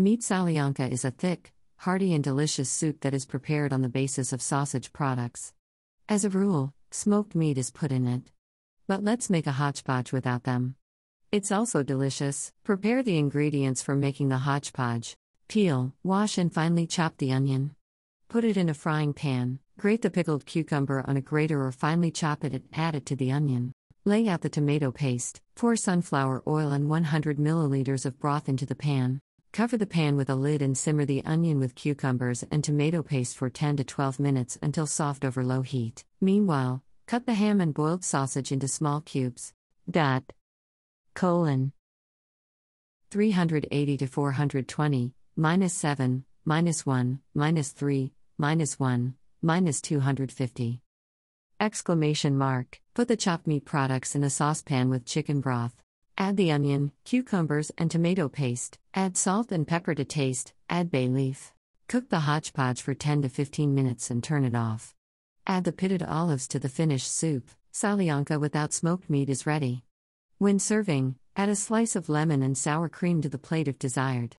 Meat salyanka is a thick, hearty, and delicious soup that is prepared on the basis of sausage products. As a rule, smoked meat is put in it. But let's make a hodgepodge without them. It's also delicious. Prepare the ingredients for making the hodgepodge. Peel, wash, and finely chop the onion. Put it in a frying pan, grate the pickled cucumber on a grater or finely chop it and add it to the onion. Lay out the tomato paste, pour sunflower oil and 100 milliliters of broth into the pan. Cover the pan with a lid and simmer the onion with cucumbers and tomato paste for 10 to 12 minutes until soft over low heat. Meanwhile, cut the ham and boiled sausage into small cubes. Dot. Colon. 380 to 420, minus 7, minus 1, minus 3, minus 1, minus 250. Exclamation mark. Put the chopped meat products in a saucepan with chicken broth. Add the onion, cucumbers, and tomato paste. Add salt and pepper to taste, add bay leaf. Cook the hodgepodge for 10 to 15 minutes and turn it off. Add the pitted olives to the finished soup. Salianka without smoked meat is ready. When serving, add a slice of lemon and sour cream to the plate if desired.